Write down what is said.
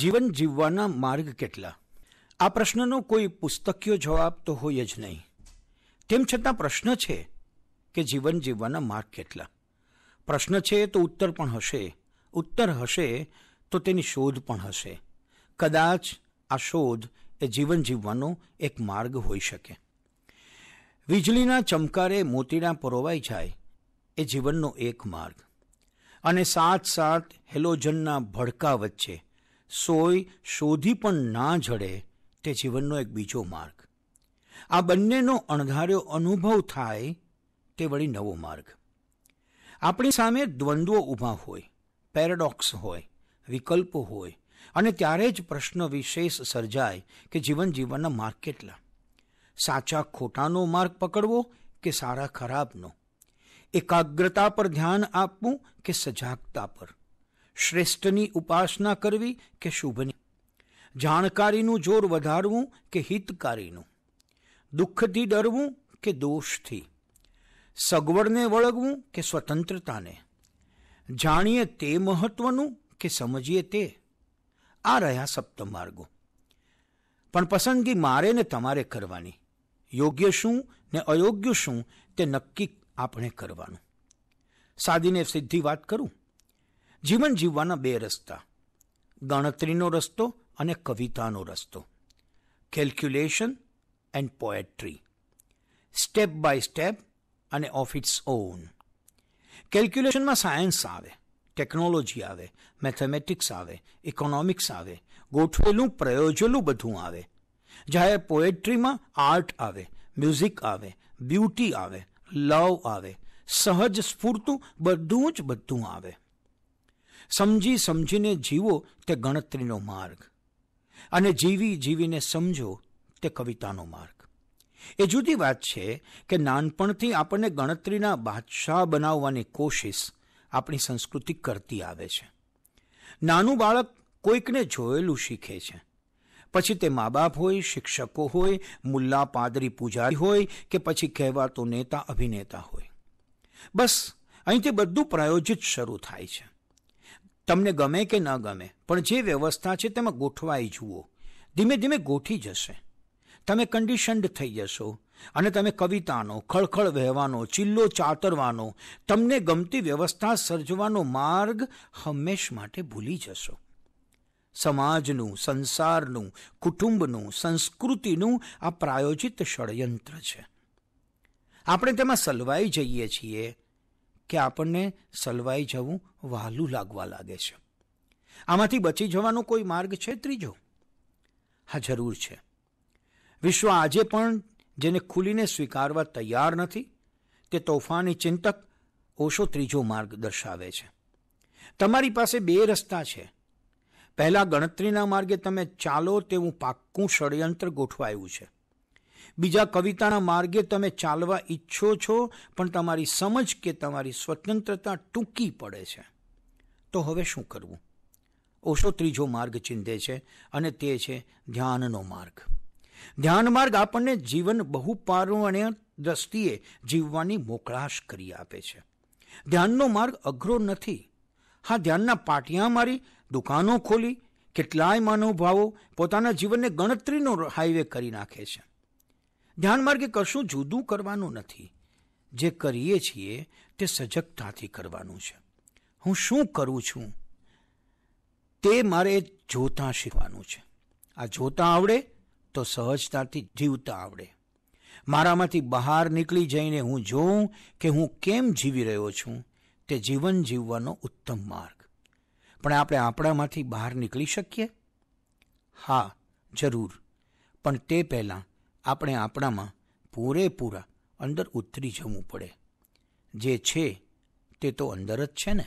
જીવન જીવવાના માર્ગ કેટલા આ પ્રશ્નનો કોઈ પુસ્તકીય જવાબ તો હોય જ નહીં તેમ છતાં પ્રશ્ન છે કે જીવન જીવવાના માર્ગ કેટલા પ્રશ્ન છે તો ઉત્તર પણ હશે ઉત્તર હશે તો તેની શોધ પણ હશે કદાચ આ શોધ એ જીવન જીવવાનો એક માર્ગ હોઈ શકે વીજળીના ચમકારે મોતીડા પરોવાઈ જાય એ જીવનનો એક માર્ગ અને સાથ સાથ હેલોજનના ભડકા વચ્ચે સોય શોધી પણ ના જડે તે જીવનનો એક બીજો માર્ગ આ બંનેનો અણધાર્યો અનુભવ થાય તે વળી નવો માર્ગ આપણી સામે દ્વંદ્વો ઊભા હોય પેરાડોક્સ હોય વિકલ્પો હોય અને ત્યારે જ પ્રશ્ન વિશેષ સર્જાય કે જીવન જીવનના માર્ગ કેટલા સાચા ખોટાનો માર્ગ પકડવો કે સારા ખરાબનો એકાગ્રતા પર ધ્યાન આપવું કે સજાગતા પર શ્રેષ્ઠની ઉપાસના કરવી કે શુભની જાણકારીનું જોર વધારવું કે હિતકારીનું દુઃખથી ડરવું કે દોષથી સગવડને વળગવું કે સ્વતંત્રતાને જાણીએ તે મહત્વનું કે સમજીએ તે આ રહ્યા સપ્તમ માર્ગો પણ પસંદગી મારે ને તમારે કરવાની યોગ્ય શું ને અયોગ્ય શું તે નક્કી આપણે કરવાનું સાદીને સીધી વાત કરું જીવન જીવવાના બે રસ્તા ગણતરીનો રસ્તો અને કવિતાનો રસ્તો calculation and poetry step by step અને ઓફ ઇટ્સ ઓન કેલ્ક્યુલેશનમાં સાયન્સ આવે ટેકનોલોજી આવે મેથેમેટિક્સ આવે ઇકોનોમિક્સ આવે ગોઠવેલું પ્રયોજેલું બધું આવે જ્યારે પોએટ્રીમાં આર્ટ આવે મ્યુઝિક આવે બ્યુટી આવે લવ આવે સહજ સ્ફૂર્તું બધું જ બધું આવે સમજી સમજીને જીવો તે ગણતરીનો માર્ગ અને જીવી જીવીને સમજો તે કવિતાનો માર્ગ એ જુદી વાત છે કે નાનપણથી આપણને ગણતરીના બાદશાહ બનાવવાની કોશિશ આપણી સંસ્કૃતિ કરતી આવે છે નાનું બાળક કોઈકને જોયેલું શીખે છે પછી તે મા બાપ હોય શિક્ષકો હોય મુલ્લા પાદરી પૂજારી હોય કે પછી કહેવાતો નેતા અભિનેતા હોય બસ અહીં તે બધું પ્રાયોજિત શરૂ થાય છે તમને ગમે કે ન ગમે પણ જે વ્યવસ્થા છે તેમાં ગોઠવાઈ જુઓ ધીમે ધીમે ગોઠી જશે તમે કન્ડિશન્ડ થઈ જશો અને તમે કવિતાનો ખળખળ વહેવાનો ચિલ્લો ચાતરવાનો તમને ગમતી વ્યવસ્થા સર્જવાનો માર્ગ હંમેશ માટે ભૂલી જશો સમાજનું સંસારનું કુટુંબનું સંસ્કૃતિનું આ પ્રાયોજિત ષડયંત્ર છે આપણે તેમાં સલવાઈ જઈએ છીએ કે આપણને સલવાઈ જવું વહાલું લાગવા લાગે છે આમાંથી બચી જવાનો કોઈ માર્ગ છે ત્રીજો હા જરૂર છે વિશ્વ આજે પણ જેને ખુલીને સ્વીકારવા તૈયાર નથી તે તોફાની ચિંતક ઓશો ત્રીજો માર્ગ દર્શાવે છે તમારી પાસે બે રસ્તા છે પહેલાં ગણતરીના માર્ગે તમે ચાલો તેવું પાક્કું ષડયંત્ર ગોઠવાયું છે બીજા કવિતાના માર્ગે તમે ચાલવા ઈચ્છો છો પણ તમારી સમજ કે તમારી સ્વતંત્રતા ટૂંકી પડે છે તો હવે શું કરવું ઓશો ત્રીજો માર્ગ ચીંધે છે અને તે છે ધ્યાનનો માર્ગ ધ્યાન માર્ગ આપણને જીવન બહુપારું અને દ્રષ્ટિએ જીવવાની મોકળાશ કરી આપે છે ધ્યાનનો માર્ગ અઘરો નથી હા ધ્યાનના પાટિયા મારી દુકાનો ખોલી કેટલાય મહાનુભાવો પોતાના જીવનને ગણતરીનો હાઈવે કરી નાખે છે ધ્યાન માર્ગે કશું જુદું કરવાનું નથી જે કરીએ છીએ તે સજગતાથી કરવાનું છે હું શું કરું છું તે મારે જોતાં શીખવાનું છે આ જોતાં આવડે તો સહજતાથી જીવતા આવડે મારામાંથી બહાર નીકળી જઈને હું જોઉં કે હું કેમ જીવી રહ્યો છું તે જીવન જીવવાનો ઉત્તમ માર્ગ પણ આપણે આપણામાંથી બહાર નીકળી શકીએ હા જરૂર પણ તે પહેલાં આપણે આપણામાં પૂરેપૂરા અંદર ઉતરી જવું પડે જે છે તે તો અંદર જ છે ને